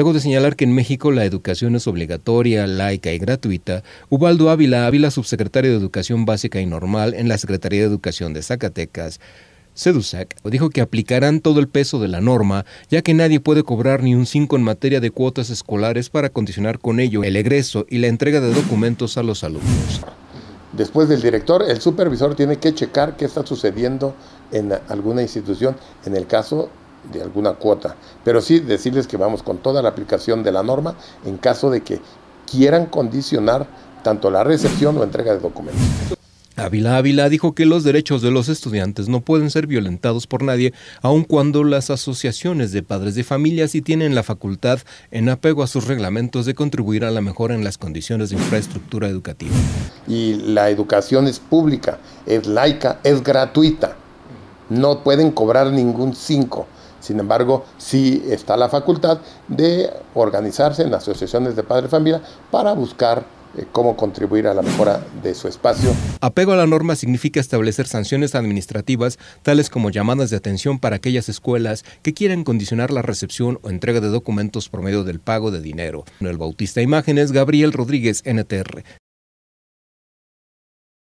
Luego de señalar que en México la educación es obligatoria, laica y gratuita, Ubaldo Ávila Ávila, subsecretario de Educación Básica y Normal en la Secretaría de Educación de Zacatecas, SEDUSAC dijo que aplicarán todo el peso de la norma, ya que nadie puede cobrar ni un 5 en materia de cuotas escolares para condicionar con ello el egreso y la entrega de documentos a los alumnos. Después del director, el supervisor tiene que checar qué está sucediendo en alguna institución, en el caso de alguna cuota, pero sí decirles que vamos con toda la aplicación de la norma en caso de que quieran condicionar tanto la recepción o entrega de documentos. Ávila Ávila dijo que los derechos de los estudiantes no pueden ser violentados por nadie, aun cuando las asociaciones de padres de familia sí tienen la facultad, en apego a sus reglamentos, de contribuir a la mejora en las condiciones de infraestructura educativa. Y la educación es pública, es laica, es gratuita. No pueden cobrar ningún cinco. Sin embargo, sí está la facultad de organizarse en asociaciones de padres de familia para buscar eh, cómo contribuir a la mejora de su espacio. Apego a la norma significa establecer sanciones administrativas, tales como llamadas de atención para aquellas escuelas que quieran condicionar la recepción o entrega de documentos por medio del pago de dinero. el Bautista Imágenes, Gabriel Rodríguez, NTR,